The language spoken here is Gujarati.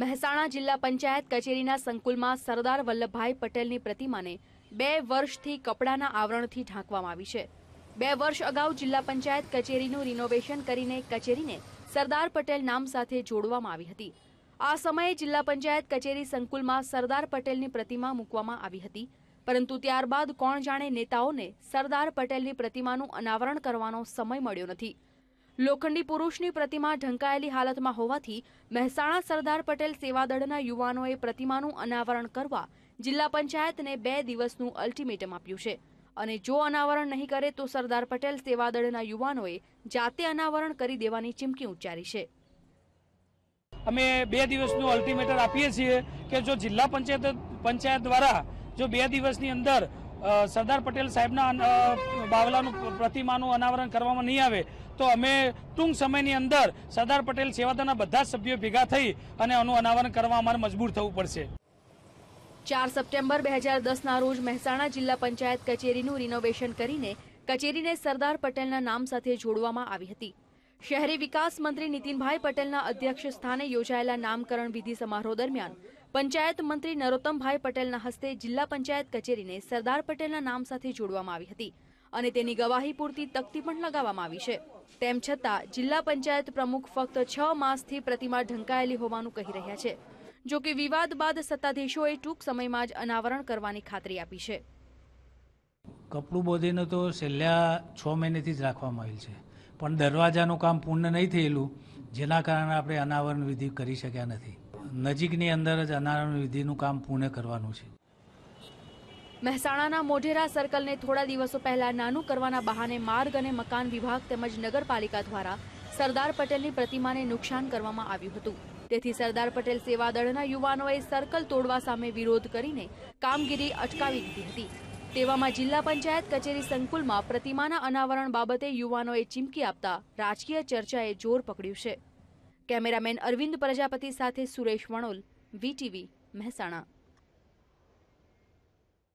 મહેસાણા જિલ્લા પંચાયત કચેરીના સંકુલમાં સરદાર વલ્લભભાઈ પટેલની પ્રતિમાને બે વર્ષથી કપડાના આવરણથી ઢાંકવામાં આવી છે બે વર્ષ અગાઉ જિલ્લા પંચાયત કચેરીનું રિનોવેશન કરીને કચેરીને સરદાર પટેલ નામ સાથે જોડવામાં આવી હતી આ સમયે જિલ્લા પંચાયત કચેરી સંકુલમાં સરદાર પટેલની પ્રતિમા મૂકવામાં આવી હતી પરંતુ ત્યારબાદ કોણ જાણે નેતાઓને સરદાર પટેલની પ્રતિમાનું અનાવરણ કરવાનો સમય મળ્યો નથી લોખંડી પુરુષની પ્રતિમા ઢંકાયેલી હાલતમાં હોવાથી મહેસાણા સરદાર પટેલ સેવાદળના યુવાનોએ પ્રતિમાનું અનાવરણ કરવા જિલ્લા પંચાયતને બે દિવસનું અલ્ટિમેટમ આપ્યું છે અને જો અનાવરણ નહીં કરે તો સરદાર પટેલ સેવાદળના યુવાનોએ જાતે અનાવરણ કરી દેવાની ચીમકી ઉચ્ચારી છે અમે બે દિવસનું અલ્ટિમેટમ આપીએ છીએ કે જો જિલ્લા પંચાયત પંચાયત દ્વારા જો બે દિવસની અંદર સરદાર પટેલ સાહેબના બાવલાનું પ્રતિમાનું અનાવરણ કરવામાં નહીં આવે તો અમે ટૂંક સમયની અંદર સરદાર પટેલ સેવાદળના બધા જ સભ્યો ભેગા થઈ અને આનું અનાવરણ કરવા અમારે મજબૂર થવું પડશે ચાર સપ્ટેમ્બર બે હજાર દસના રોજ મહેસાણા જિલ્લા પંચાયત કચેરીનું રિનોવેશન કરીને કચેરીને સરદાર પટેલના નામ સાથે જોડવામાં આવી હતી શહેરી વિકાસ મંત્રી નીતિનભાઈ પટેલના અધ્યક્ષ સ્થાને યોજાયેલા નામકરણ વિધિ સમારોહ દરમિયાન પંચાયત મંત્રી નરોત્તમભાઈ પટેલના હસ્તે જિલ્લા પંચાયત કચેરીને સરદાર પટેલના નામ સાથે જોડવામાં આવી હતી અને તેની ગવાહી પૂરતી તકતી પણ લગાવવામાં આવી છે તેમ છતાં જિલ્લા પંચાયત પ્રમુખ ફક્ત છ માસથી પ્રતિમા ઢંકાયેલી હોવાનું કહી રહ્યા છે જો કે વિવાદ બાદ સત્તાધીશોએ ટૂંક સમયમાં જ અનાવરણ કરવાની ખાતરી આપી છે કપડું બોધીને તો છેલ્લા છ મહિનેથી જ રાખવામાં આવેલ છે પણ દરવાજાનું કામ પૂર્ણ નહીં થયેલું જેના કારણે આપણે અનાવરણ વિધિ કરી શક્યા નથી નજીકની અંદર જ અનાવરણ વિધિનું કામ પૂર્ણ કરવાનું છે મહેસાણાના મોઢેરા સર્કલને થોડા દિવસો પહેલા નાનું કરવાના બહાને માર્ગ અને મકાન વિભાગ તેમજ નગરપાલિકા દ્વારા સરદાર પટેલની પ્રતિમાને નુકસાન કરવામાં આવ્યું હતું તેથી સરદાર પટેલ સેવા દળના યુવાનોએ સર્કલ તોડવા સામે વિરોધ કરીને કામગીરી અટકાવી દીધી હતી તેવામાં જિલ્લા પંચાયત કચેરી સંકુલમાં પ્રતિમાના અનાવરણ બાબતે યુવાનોએ ચીમકી આપતા રાજકીય ચર્ચાએ જોર પકડ્યું છે કેમેરામેન અરવિંદ પ્રજાપતિ સાથે સુરેશ વણોલ વીટીવી મહેસાણા